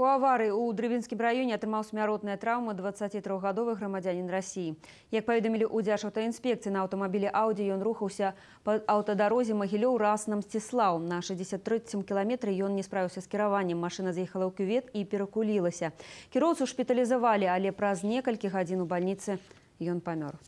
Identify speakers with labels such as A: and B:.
A: У аварыі ў дрывінскім раёне атрымаў смяротная траўма 23гадовы грамадзянін рассіі. Як паведамілі ў дзяжаўта інспекцыі на аўтамабілі аўдзі ён рухаўся па аўтадарозе магілёў разнам сціслаў. На 63 кіламетры ён не справіўся з кіраваннем. машинашына з'ехала ў кювет і перакулілася. Кіроўцу шпіталізавалі, але праз некалькі гадзін у бальніцы ён памёр.